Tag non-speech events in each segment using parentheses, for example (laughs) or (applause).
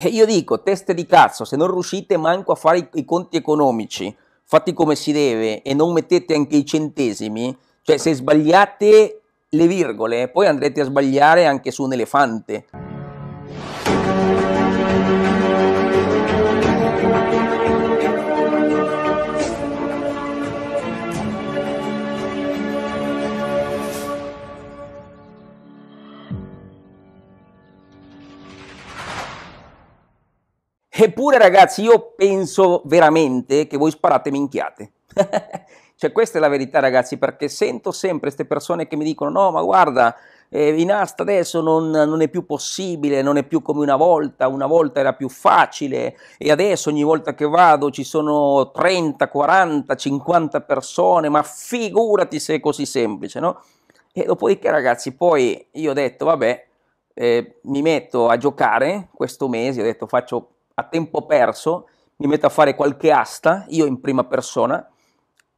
E io dico, teste di cazzo, se non riuscite manco a fare i, i conti economici, fatti come si deve e non mettete anche i centesimi, cioè se sbagliate le virgole, poi andrete a sbagliare anche su un elefante. Eppure ragazzi, io penso veramente che voi sparate minchiate. (laughs) cioè questa è la verità ragazzi, perché sento sempre queste persone che mi dicono no ma guarda, eh, in asta adesso non, non, è più possibile, non è più come una volta, una volta era più facile e adesso ogni volta che vado ci sono 30, 40, 50 persone, ma figurati se è così semplice, no? E dopodiché ragazzi, poi io ho detto vabbè, eh, mi metto a giocare questo mese, ho detto faccio a tempo perso, mi metto a fare qualche asta, io in prima persona,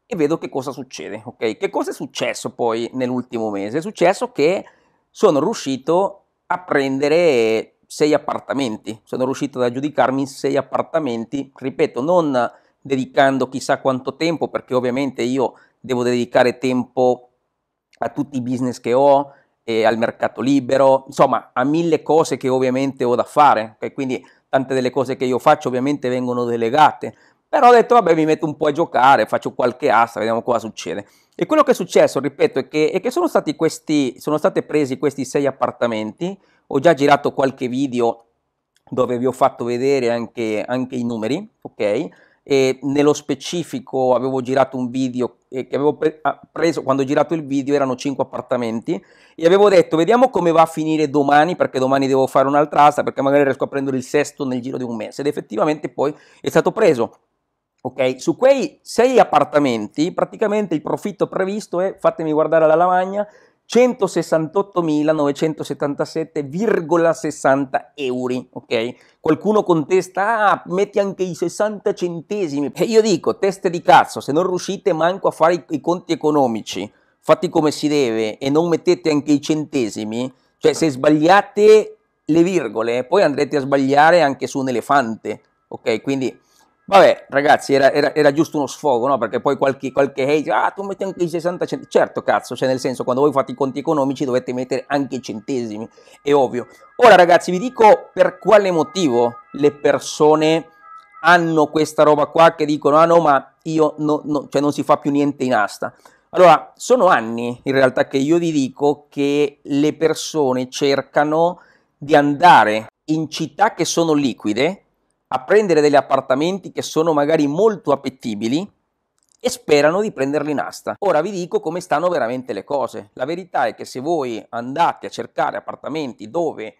e vedo che cosa succede, ok? Che cosa è successo poi nell'ultimo mese? È successo che sono riuscito a prendere sei appartamenti, sono riuscito ad aggiudicarmi sei appartamenti, ripeto, non dedicando chissà quanto tempo, perché ovviamente io devo dedicare tempo a tutti i business che ho, e al mercato libero, insomma a mille cose che ovviamente ho da fare, okay? quindi tante delle cose che io faccio ovviamente vengono delegate, però ho detto vabbè mi metto un po' a giocare, faccio qualche asta, vediamo cosa succede. E quello che è successo, ripeto, è che, è che sono, stati questi, sono stati presi questi sei appartamenti, ho già girato qualche video dove vi ho fatto vedere anche, anche i numeri, ok? e nello specifico avevo girato un video che avevo ah, preso quando ho girato il video erano 5 appartamenti e avevo detto vediamo come va a finire domani perché domani devo fare un'altra asta perché magari riesco a prendere il sesto nel giro di un mese ed effettivamente poi è stato preso ok su quei 6 appartamenti praticamente il profitto previsto è fatemi guardare la lavagna 168.977,60 euro. Okay? Qualcuno contesta, ah, metti anche i 60 centesimi. E io dico, teste di cazzo, se non riuscite manco a fare i, i conti economici, fatti come si deve e non mettete anche i centesimi, cioè se sbagliate le virgole, poi andrete a sbagliare anche su un elefante. Ok, quindi Vabbè, ragazzi, era, era, era, giusto uno sfogo, no? Perché poi qualche, qualche hey, ah, tu metti anche i 60 centesimi. Certo, cazzo, cioè nel senso, quando voi fate i conti economici dovete mettere anche i centesimi, è ovvio. Ora, ragazzi, vi dico per quale motivo le persone hanno questa roba qua che dicono, ah no, ma io, no, no, cioè non si fa più niente in asta. Allora, sono anni in realtà che io vi dico che le persone cercano di andare in città che sono liquide, a prendere degli appartamenti che sono magari molto appetibili e sperano di prenderli in asta. Ora vi dico come stanno veramente le cose. La verità è che se voi andate a cercare appartamenti dove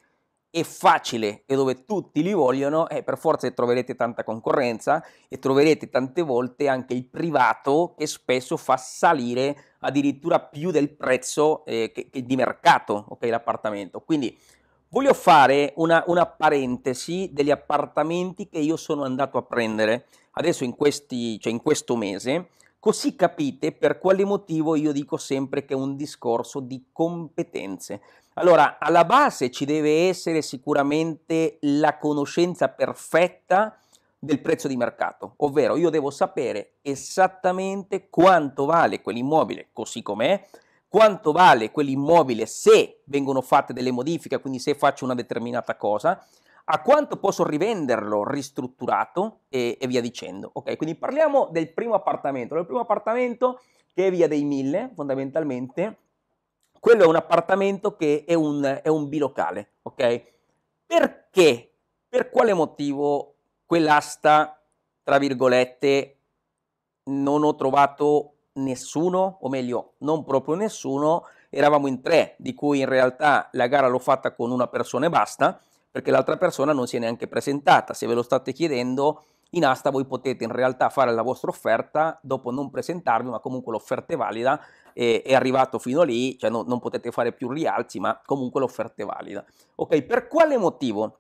è facile e dove tutti li vogliono, eh, per forza troverete tanta concorrenza e troverete tante volte anche il privato che spesso fa salire addirittura più del prezzo eh, che, che di mercato okay, l'appartamento. Quindi Voglio fare una, una, parentesi degli appartamenti che io sono andato a prendere adesso in, questi, cioè in questo mese, così capite per quale motivo io dico sempre che è un discorso di competenze. Allora, alla base ci deve essere sicuramente la conoscenza perfetta del prezzo di mercato, ovvero io devo sapere esattamente quanto vale quell'immobile così com'è, quanto vale quell'immobile se vengono fatte delle modifiche, quindi se faccio una determinata cosa, a quanto posso rivenderlo ristrutturato e, e via dicendo. Ok, quindi parliamo del primo appartamento. Il primo appartamento che è via dei mille, fondamentalmente, quello è un appartamento che è un, è un bilocale. Ok, perché? Per quale motivo quell'asta, tra virgolette, non ho trovato nessuno, o meglio, non proprio nessuno, eravamo in tre, di cui in realtà la gara l'ho fatta con una persona e basta, perché l'altra persona non si è neanche presentata. Se ve lo state chiedendo, in asta voi potete in realtà fare la vostra offerta, dopo non presentarvi, ma comunque l'offerta è valida, è, è arrivato fino lì, cioè no, non potete fare più rialzi, ma comunque l'offerta è valida. Ok, per quale motivo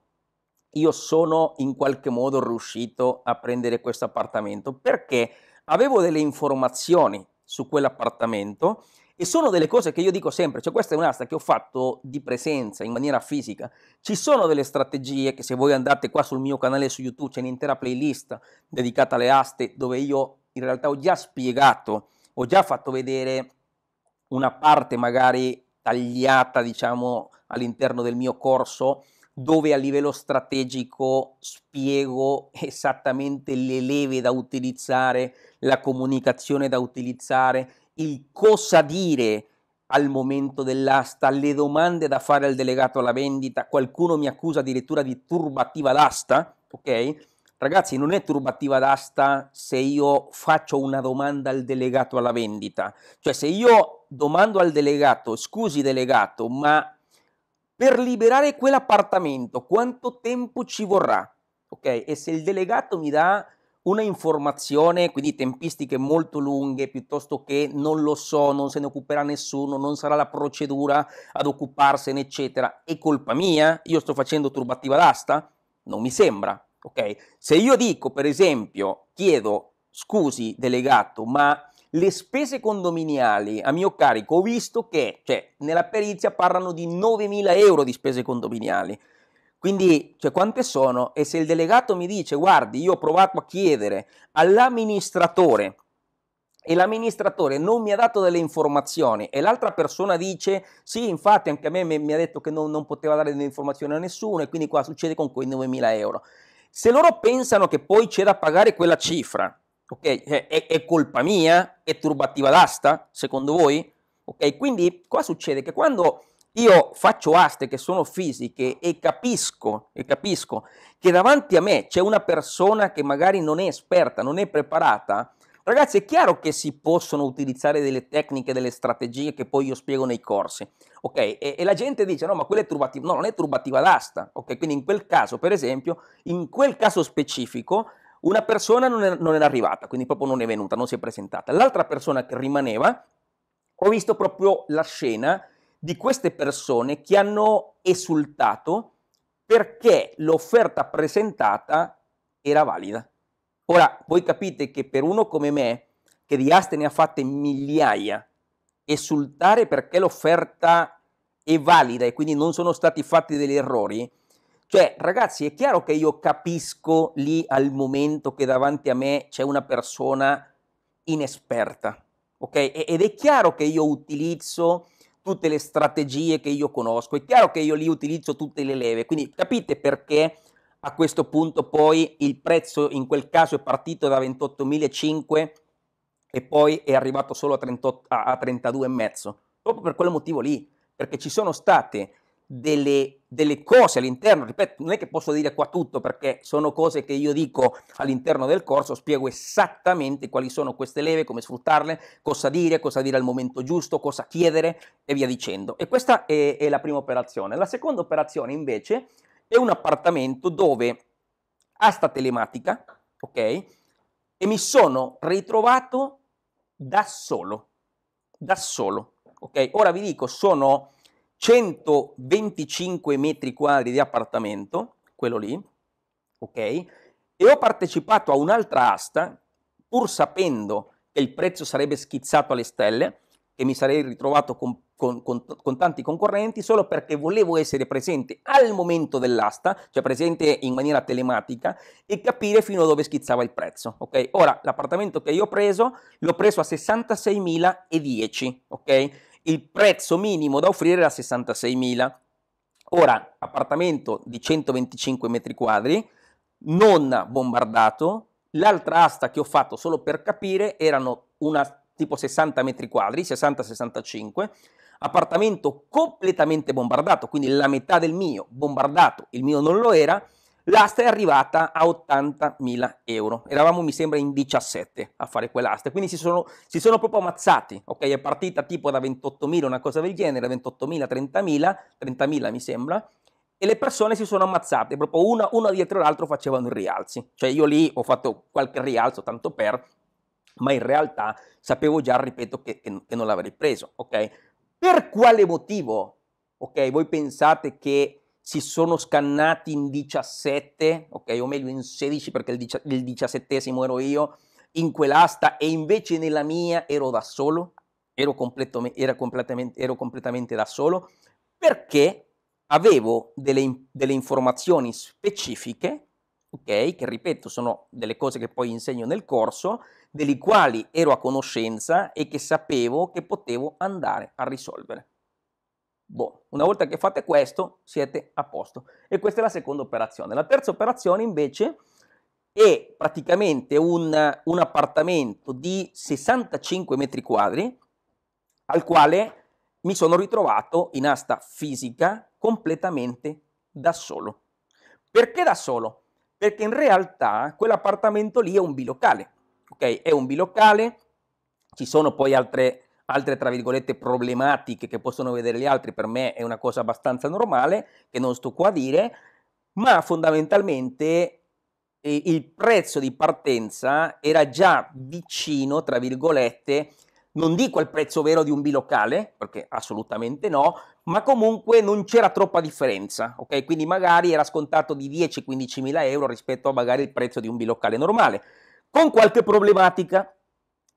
io sono in qualche modo riuscito a prendere questo appartamento? Perché? avevo delle informazioni su quell'appartamento e sono delle cose che io dico sempre, cioè questa è un'asta che ho fatto di presenza, in maniera fisica. Ci sono delle strategie che se voi andate qua sul mio canale su YouTube c'è un'intera playlist dedicata alle aste dove io in realtà ho già spiegato, ho già fatto vedere una parte magari tagliata, diciamo, all'interno del mio corso dove a livello strategico spiego esattamente le leve da utilizzare, la comunicazione da utilizzare, il cosa dire al momento dell'asta, le domande da fare al delegato alla vendita, qualcuno mi accusa addirittura di turbativa d'asta, ok? Ragazzi, non è turbativa d'asta se io faccio una domanda al delegato alla vendita, cioè se io domando al delegato, scusi delegato, ma per liberare quell'appartamento quanto tempo ci vorrà? Ok? E se il delegato mi dà una informazione, quindi tempistiche molto lunghe, piuttosto che non lo so, non se ne occuperà nessuno, non sarà la procedura ad occuparsene, eccetera, è colpa mia? Io sto facendo turbativa d'asta? Non mi sembra, ok? Se io dico, per esempio, chiedo scusi delegato, ma le spese condominiali a mio carico ho visto che, cioè, nella perizia parlano di 9.000 euro di spese condominiali. Quindi, cioè, quante sono? E se il delegato mi dice, guardi, io ho provato a chiedere all'amministratore e l'amministratore non mi ha dato delle informazioni e l'altra persona dice sì infatti anche a me mi ha detto che non, non poteva dare delle informazioni a nessuno e quindi qua succede con quei 9.000 euro se loro pensano che poi c'è da pagare quella cifra ok? è, è, colpa mia? È turbativa d'asta, secondo voi? Ok, quindi qua succede che quando io faccio aste che sono fisiche e capisco, e capisco che davanti a me c'è una persona che magari non è esperta, non è preparata, Ragazzi, è chiaro che si possono utilizzare delle tecniche, delle strategie che poi io spiego nei corsi, ok? E, e la gente dice, no, ma quella è turbativa, no, non è turbativa d'asta, ok? Quindi in quel caso, per esempio, in quel caso specifico, una persona non, è, non era arrivata, quindi proprio non è venuta, non si è presentata. L'altra persona che rimaneva, ho visto proprio la scena di queste persone che hanno esultato perché l'offerta presentata era valida. Ora, voi capite che per uno come me, che di aste ne ha fatte migliaia, esultare perché l'offerta è valida e quindi non sono stati fatti degli errori, cioè, ragazzi, è chiaro che io capisco lì al momento che davanti a me c'è una persona inesperta, ok? Ed è chiaro che io utilizzo tutte le strategie che io conosco, è chiaro che io lì utilizzo tutte le leve, quindi capite perché a questo punto poi il prezzo in quel caso è partito da 28.500 e poi è arrivato solo a, 38, a, a 32,5, proprio per quel motivo lì, perché ci sono state delle, delle, cose all'interno, ripeto, non è che posso dire qua tutto perché sono cose che io dico all'interno del corso, spiego esattamente quali sono queste leve, come sfruttarle, cosa dire, cosa dire al momento giusto, cosa chiedere e via dicendo. E questa è, è la prima operazione. La seconda operazione invece è un appartamento dove asta telematica, ok? E mi sono ritrovato da solo, da solo, ok? Ora vi dico, sono 125 metri quadri di appartamento, quello lì, ok? E ho partecipato a un'altra asta, pur sapendo che il prezzo sarebbe schizzato alle stelle, che mi sarei ritrovato con, con, con, con tanti concorrenti, solo perché volevo essere presente al momento dell'asta, cioè presente in maniera telematica, e capire fino a dove schizzava il prezzo, ok? Ora, l'appartamento che io ho preso, l'ho preso a 66.010, ok? il prezzo minimo da offrire era 66.000. Ora, appartamento di 125 metri quadri, non bombardato, l'altra asta che ho fatto solo per capire erano una tipo 60 metri quadri, 60-65, appartamento completamente bombardato, quindi la metà del mio bombardato, il mio non lo era, L'asta è arrivata a 80.000 euro, eravamo mi sembra in 17 a fare quell'asta, quindi si sono, si sono proprio ammazzati, ok? È partita tipo da 28.000, una cosa del genere, 28.000, 30.000, 30.000 mi sembra, e le persone si sono ammazzate, proprio una, una dietro l'altro facevano i rialzi, cioè io lì ho fatto qualche rialzo tanto per, ma in realtà sapevo già, ripeto, che, che non l'avrei preso, ok? Per quale motivo, ok? Voi pensate che si sono scannati in 17, ok, o meglio in 16 perché il, 17 ero io, in quell'asta e invece nella mia ero da solo, ero, completo, era completamente, ero completamente da solo, perché avevo delle, delle informazioni specifiche, ok, che ripeto sono delle cose che poi insegno nel corso, delle quali ero a conoscenza e che sapevo che potevo andare a risolvere. Boh, una volta che fate questo siete a posto. E questa è la seconda operazione. La terza operazione invece è praticamente un, un appartamento di 65 metri quadri al quale mi sono ritrovato in asta fisica completamente da solo. Perché da solo? Perché in realtà quell'appartamento lì è un bilocale, ok? È un bilocale, ci sono poi altre altre tra virgolette problematiche che possono vedere gli altri, per me è una cosa abbastanza normale, che non sto qua a dire, ma fondamentalmente eh, il prezzo di partenza era già vicino, tra virgolette, non dico al prezzo vero di un bilocale, perché assolutamente no, ma comunque non c'era troppa differenza, ok? Quindi magari era scontato di 10-15 mila euro rispetto a magari il prezzo di un bilocale normale, con qualche problematica.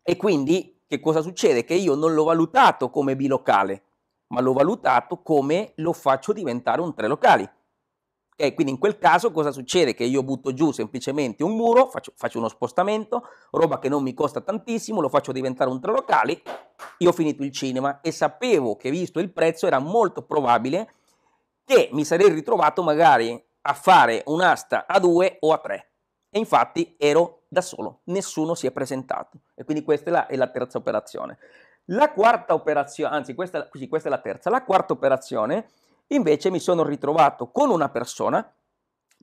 E quindi che cosa succede? Che io non l'ho valutato come bilocale, ma l'ho valutato come lo faccio diventare un tre locali. Okay, quindi in quel caso cosa succede? Che io butto giù semplicemente un muro, faccio, faccio, uno spostamento, roba che non mi costa tantissimo, lo faccio diventare un tre locali, io ho finito il cinema e sapevo che visto il prezzo era molto probabile che mi sarei ritrovato magari a fare un'asta a due o a tre. E infatti ero da solo, nessuno si è presentato. E quindi questa è la, è la terza operazione. La quarta operazione, anzi questa, sì, questa è la terza, la quarta operazione invece mi sono ritrovato con una persona,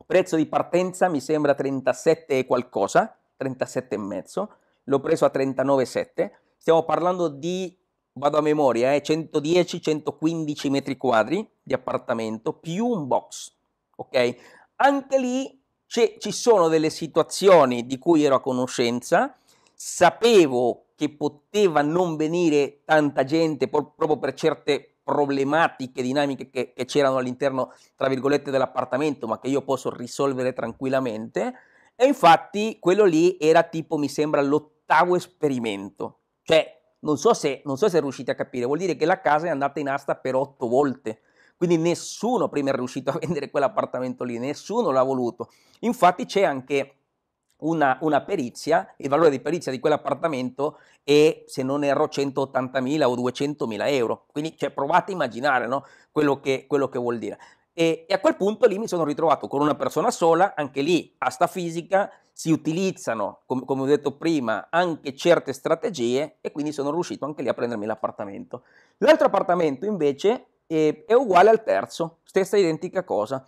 prezzo di partenza mi sembra 37 e qualcosa, 37 e mezzo, l'ho preso a 39,7, stiamo parlando di, vado a memoria, eh, 110-115 metri quadri di appartamento più un box, ok? Anche lì c'è, cioè, ci sono delle situazioni di cui ero a conoscenza, sapevo che poteva non venire tanta gente por- proprio per certe problematiche dinamiche che, che c'erano all'interno, tra virgolette, dell'appartamento, ma che io posso risolvere tranquillamente. E infatti quello lì era tipo, mi sembra, l'ottavo esperimento. Cioè, non so se, non so se riuscite a capire, vuol dire che la casa è andata in asta per otto volte. Quindi nessuno prima è riuscito a (laughs) vendere quell'appartamento lì, nessuno l'ha voluto. Infatti c'è anche una, una, perizia, il valore di perizia di quell'appartamento è, se non erro, 180.000 o 200.000 euro. Quindi cioè, provate a immaginare no? quello, che, quello, che, vuol dire. E, e, a quel punto lì mi sono ritrovato con una persona sola, anche lì asta fisica, si utilizzano, com- come ho detto prima, anche certe strategie e quindi sono riuscito anche lì a prendermi l'appartamento. L'altro appartamento invece eh, è uguale al terzo, stessa identica cosa.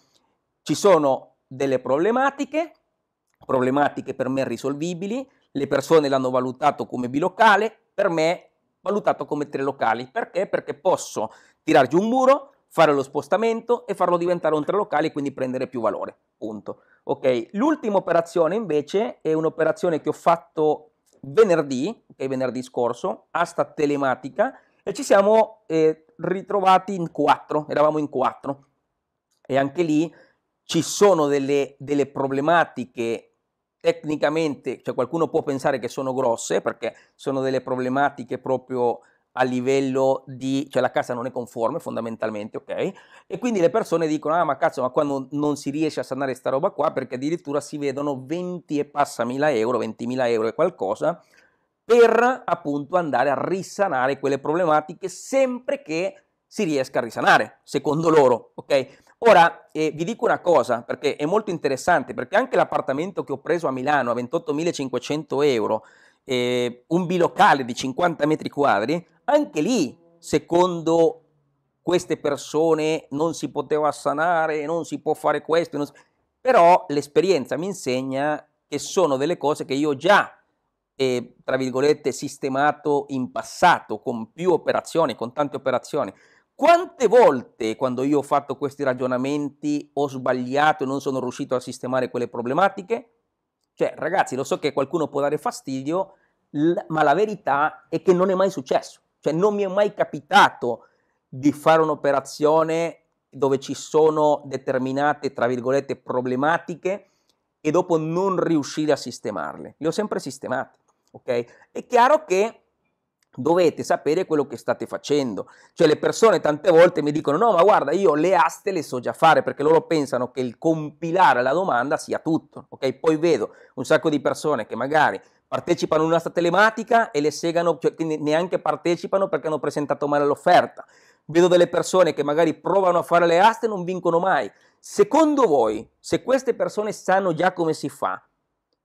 Ci sono delle problematiche, problematiche per me risolvibili, le persone l'hanno valutato come bilocale, per me valutato come trilocali. Perché? Perché posso tirar giù un muro, fare lo spostamento e farlo diventare un trilocale e quindi prendere più valore. Punto. Ok, l'ultima operazione invece è un'operazione che ho fatto venerdì, ok, venerdì scorso, asta telematica e ci siamo eh, ritrovati in quattro, eravamo in quattro e anche lì ci sono delle, delle problematiche tecnicamente, cioè qualcuno può pensare che sono grosse perché sono delle problematiche proprio a livello di, cioè la casa non è conforme fondamentalmente, ok? E quindi le persone dicono, ah ma cazzo, ma qua non, non si riesce a sanare sta roba qua perché addirittura si vedono 20 e passa mila euro, 20 mila euro e qualcosa per appunto andare a risanare quelle problematiche sempre che si riesca a risanare, secondo loro, ok? Ora eh, vi dico una cosa perché è molto interessante, perché anche l'appartamento che ho preso a Milano a 28.500 euro, eh, un bilocale di 50 metri quadri, anche lì, secondo queste persone, non si poteva sanare, non si può fare questo, si... però l'esperienza mi insegna che sono delle cose che io già e, tra virgolette, sistemato in passato con più operazioni, con tante operazioni. Quante volte quando io ho fatto questi ragionamenti ho sbagliato e non sono riuscito a sistemare quelle problematiche? Cioè, ragazzi, lo so che qualcuno può dare fastidio, ma la verità è che non è mai successo. Cioè, non mi è mai capitato di fare un'operazione dove ci sono determinate, tra virgolette, problematiche e dopo non riuscire a sistemarle. Le ho sempre sistemate, ok? È chiaro che dovete sapere quello che state facendo. Cioè le persone tante volte mi dicono no ma guarda io le aste le so già fare perché loro pensano che il compilare la domanda sia tutto, ok? Poi vedo un sacco di persone che magari partecipano a un'asta telematica e le segano, cioè, neanche partecipano perché hanno presentato male l'offerta vedo delle persone che magari provano a fare le aste e non vincono mai. Secondo voi, se queste persone sanno già come si fa,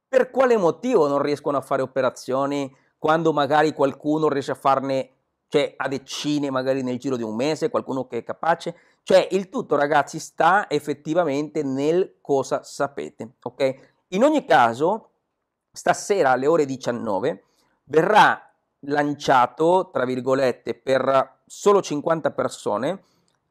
per quale motivo non riescono a fare operazioni quando magari qualcuno riesce a farne, cioè a decine magari nel giro di un mese, qualcuno che è capace? Cioè il tutto ragazzi sta effettivamente nel cosa sapete, ok? In ogni caso, stasera alle ore 19 verrà lanciato, tra virgolette, per solo 50 persone.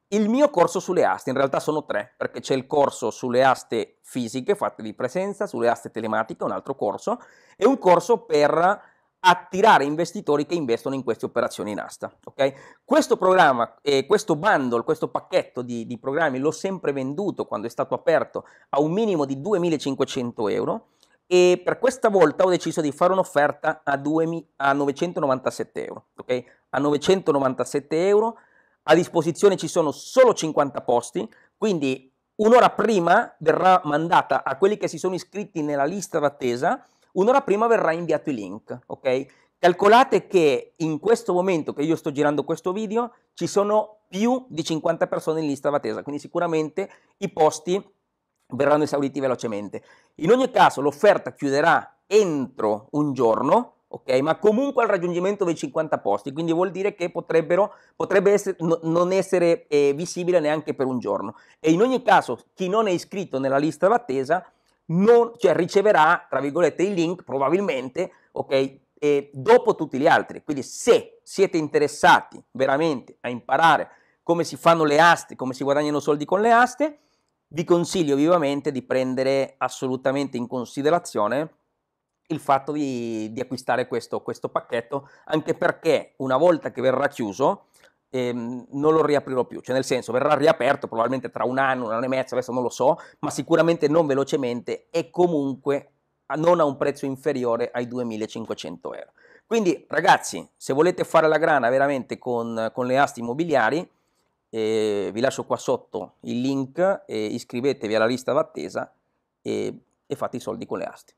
Il mio corso sulle aste, in realtà sono tre, perché c'è il corso sulle aste fisiche fatte di presenza, sulle aste telematiche, un altro corso, e un corso per attirare investitori che investono in queste operazioni in asta. Okay? Questo programma, eh, questo bundle, questo pacchetto di, di programmi l'ho sempre venduto quando è stato aperto a un minimo di 2.500 euro e per questa volta ho deciso di fare un'offerta a, a 997 euro. Okay? A 997 euro a disposizione ci sono solo 50 posti, quindi un'ora prima verrà mandata a quelli che si sono iscritti nella lista d'attesa, un'ora prima verrà inviato il link. Okay? Calcolate che in questo momento che io sto girando questo video ci sono più di 50 persone in lista d'attesa, quindi sicuramente i posti verranno esauriti velocemente. In ogni caso l'offerta chiuderà entro un giorno, okay, ma comunque al raggiungimento dei 50 posti, quindi vuol dire che potrebbe essere, no, non essere eh, visibile neanche per un giorno. E in ogni caso chi non è iscritto nella lista d'attesa non, cioè, riceverà, tra virgolette, il link probabilmente, okay, eh, dopo tutti gli altri. Quindi se siete interessati veramente a imparare come si fanno le aste, come si guadagnano soldi con le aste, vi consiglio vivamente di prendere assolutamente in considerazione il fatto di, di acquistare questo, questo, pacchetto, anche perché una volta che verrà chiuso ehm, non lo riaprirò più, cioè nel senso verrà riaperto probabilmente tra un anno, un anno e mezzo, adesso non lo so, ma sicuramente non velocemente e comunque non a un prezzo inferiore ai 2500 euro. Quindi ragazzi, se volete fare la grana veramente con, con le aste immobiliari, eh, vi lascio qua sotto il link, eh, iscrivetevi alla lista d'attesa e, e fate i soldi con le aste.